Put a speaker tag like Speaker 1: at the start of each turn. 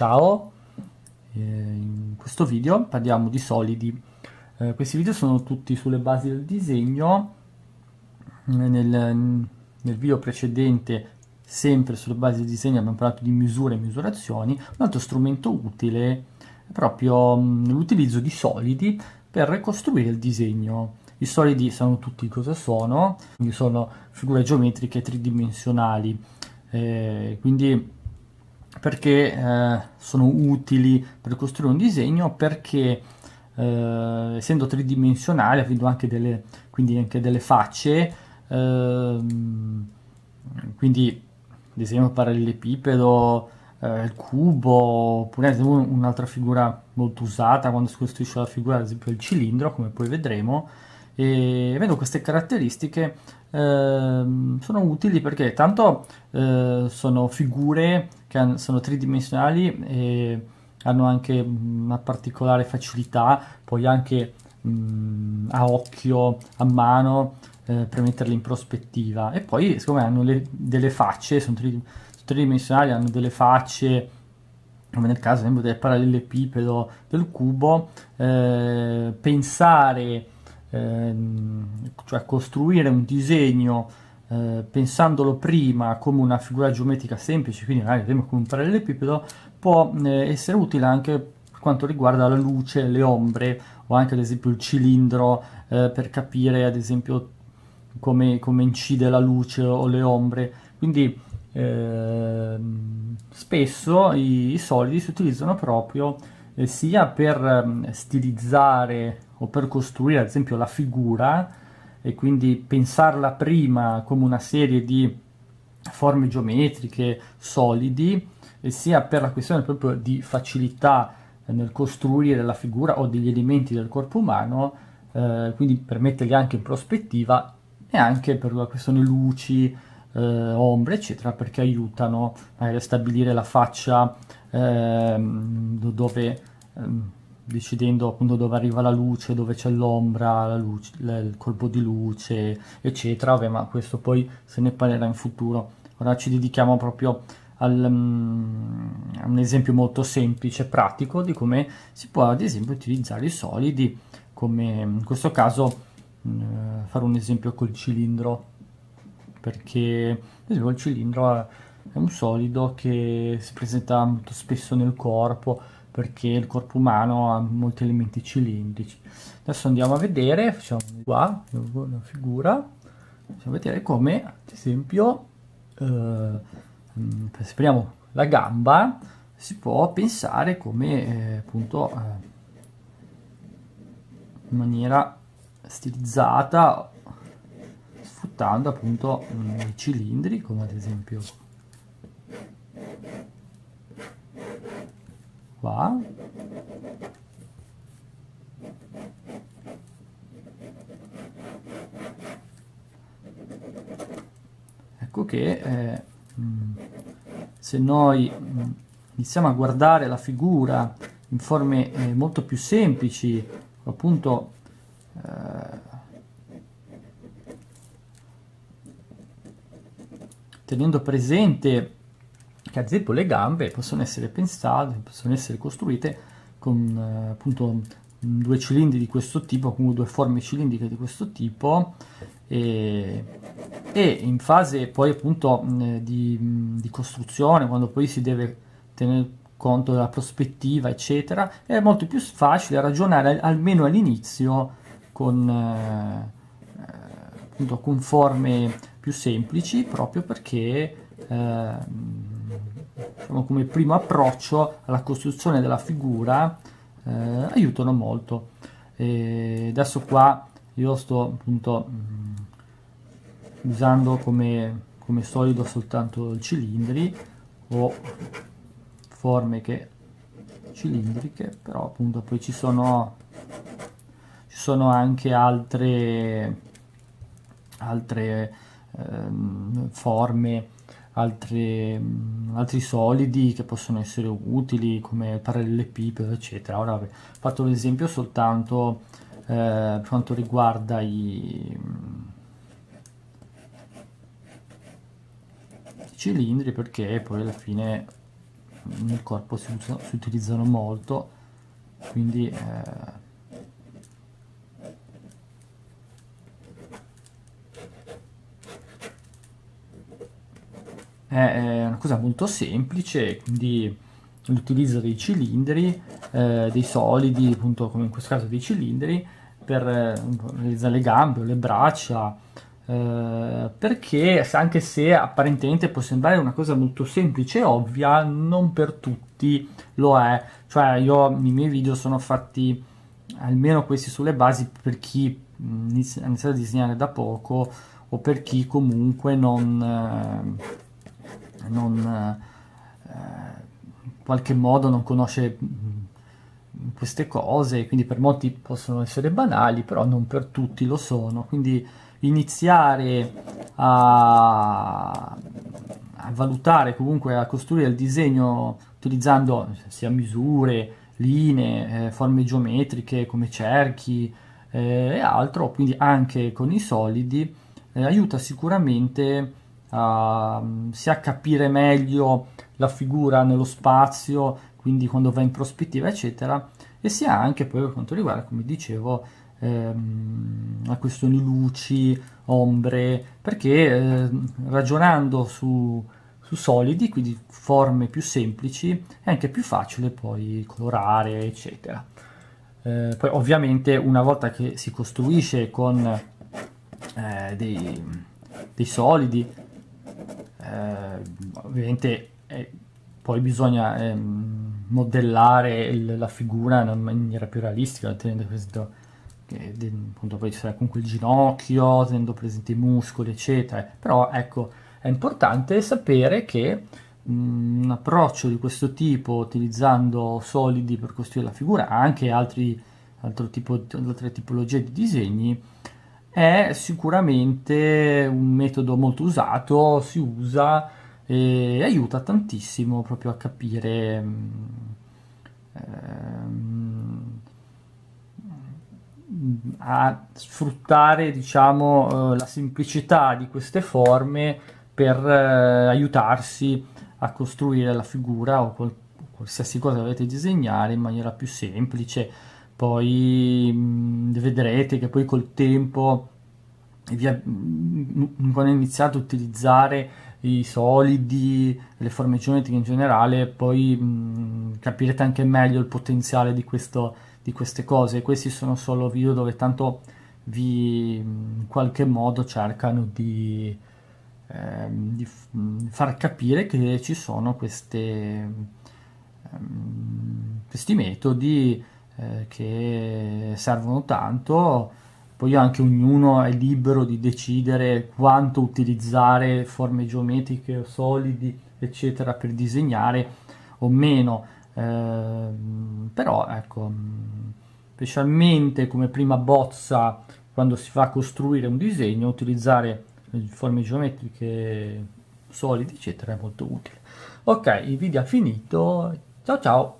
Speaker 1: Ciao, eh, in questo video parliamo di solidi. Eh, questi video sono tutti sulle basi del disegno. Nel, nel video precedente, sempre sulle basi del disegno, abbiamo parlato di misure e misurazioni. Un altro strumento utile è proprio mm, l'utilizzo di solidi per ricostruire il disegno. I solidi sanno tutti cosa sono, quindi sono figure geometriche tridimensionali, eh, quindi perché eh, sono utili per costruire un disegno, perché eh, essendo tridimensionali, avendo anche delle, quindi anche delle facce, eh, quindi ad esempio parallelepipedo, eh, il cubo, oppure un'altra figura molto usata quando si costruisce la figura, ad esempio il cilindro, come poi vedremo, e vedo queste caratteristiche eh, sono utili perché tanto eh, sono figure che sono tridimensionali e hanno anche mm, una particolare facilità poi anche mh, mm, a occhio, a mano eh, per metterli in prospettiva e poi siccome hanno le, delle facce, sono, tri, sono tridimensionali, hanno delle facce come nel caso del parallelepipedo del cubo, eh, pensare ehm, cioè costruire un disegno eh, pensandolo prima come una figura geometrica semplice, quindi magari come un parallelepipedo, può eh, essere utile anche per quanto riguarda la luce, le ombre o anche ad esempio il cilindro eh, per capire ad esempio come, come, incide la luce o le ombre. Quindi ehm, spesso i, i, solidi si utilizzano proprio eh, sia per ehm, stilizzare o per costruire ad esempio la figura e quindi pensarla prima come una serie di forme geometriche solidi e sia per la questione proprio di facilità eh, nel costruire la figura o degli elementi del corpo umano, eh, quindi per metterli anche in prospettiva e anche per la questione luci, eh, ombre, eccetera, perché aiutano magari, a stabilire la faccia eh, dove ehm, decidendo appunto dove arriva la luce, dove c'è l'ombra, luce, il colpo di luce, eccetera. Vabbè, ma questo poi se ne parlerà in futuro. Ora ci dedichiamo proprio al, um, a un esempio molto semplice, e pratico, di come si può ad esempio utilizzare i solidi, come in questo caso eh, fare un esempio col cilindro, perché ad esempio il cilindro è un solido che si presenta molto spesso nel corpo, perché il corpo umano ha molti elementi cilindrici. Adesso andiamo a vedere, facciamo qua una figura, facciamo vedere come ad esempio, eh, esprimiamo la gamba, si può pensare come eh, appunto eh, in maniera stilizzata sfruttando appunto i cilindri come ad esempio qua ecco che eh, mm, se noi mm, iniziamo a guardare la figura in forme eh, molto più semplici appunto eh, tenendo presente che ad esempio le gambe possono essere pensate, possono essere costruite con eh, appunto due cilindri di questo tipo, comunque due forme cilindriche di questo tipo e, e in fase poi appunto di, di, costruzione, quando poi si deve tenere conto della prospettiva eccetera, è molto più facile ragionare almeno all'inizio con, eh, con forme più semplici proprio perché eh, diciamo, come primo approccio alla costruzione della figura eh, aiutano molto. E adesso qua io sto appunto mh, mm, usando come, come solido soltanto cilindri o forme che cilindriche, però appunto poi ci sono, ci sono anche altre, altre ehm, forme altre, mm, altri solidi che possono essere utili come parallelepipedo eccetera ora ho fatto l'esempio soltanto eh, per quanto riguarda mm, i cilindri perché poi alla fine nel corpo si, usa, si utilizzano molto quindi eh, è una cosa molto semplice, quindi l'utilizzo dei cilindri, eh, dei solidi, appunto come in questo caso dei cilindri, per eh, realizzare le gambe o le braccia, eh, perché anche se apparentemente può sembrare una cosa molto semplice e ovvia, non per tutti lo è. Cioè io i miei video sono fatti, almeno questi sulle basi, per chi mm, ha iniziato a disegnare da poco o per chi comunque non... Eh, non, in eh, eh, qualche modo non conosce mm, queste cose, quindi per molti possono essere banali, però non per tutti lo sono, quindi iniziare a, a valutare, comunque a costruire il disegno utilizzando sia misure, linee, eh, forme geometriche come cerchi eh, e altro, quindi anche con i solidi, eh, aiuta sicuramente Ehm, sia a capire meglio la figura nello spazio, quindi quando va in prospettiva, eccetera, e sia anche poi per quanto riguarda, come dicevo, ehm, la questione luci, ombre, perché eh, ragionando su, su solidi, quindi forme più semplici, è anche più facile poi colorare, eccetera. Eh, poi ovviamente una volta che si costruisce con eh, dei, dei, solidi eh, ovviamente eh, poi bisogna ehm, modellare la figura in maniera più realistica, tenendo presente che appunto poi ci sarà comunque il ginocchio, tenendo presente i muscoli, eccetera. Però ecco, è importante sapere che mh, mm, un approccio di questo tipo, utilizzando solidi per costruire la figura, anche altri, altro tipo, altre tipologie di disegni, è sicuramente un metodo molto usato, si usa e aiuta tantissimo proprio a capire mm, ehm, a sfruttare diciamo eh, la semplicità di queste forme per eh, aiutarsi a costruire la figura o qualsiasi cosa dovete disegnare in maniera più semplice poi mh, mm, vedrete che poi col tempo eh, via, mh, mm, mm, quando ho iniziato a utilizzare i solidi, le forme geometriche in generale, poi mh, capirete anche meglio il potenziale di, questo, di queste cose. Questi sono solo video dove tanto vi in qualche modo cercano di, eh, di far capire che ci sono queste, eh, questi metodi eh, che servono tanto, poi anche ognuno è libero di decidere quanto utilizzare forme geometriche o solidi, eccetera, per disegnare o meno. Eh, però ecco, specialmente come prima bozza quando si fa a costruire un disegno, utilizzare forme geometriche solide, eccetera, è molto utile. Ok, il video è finito. Ciao ciao!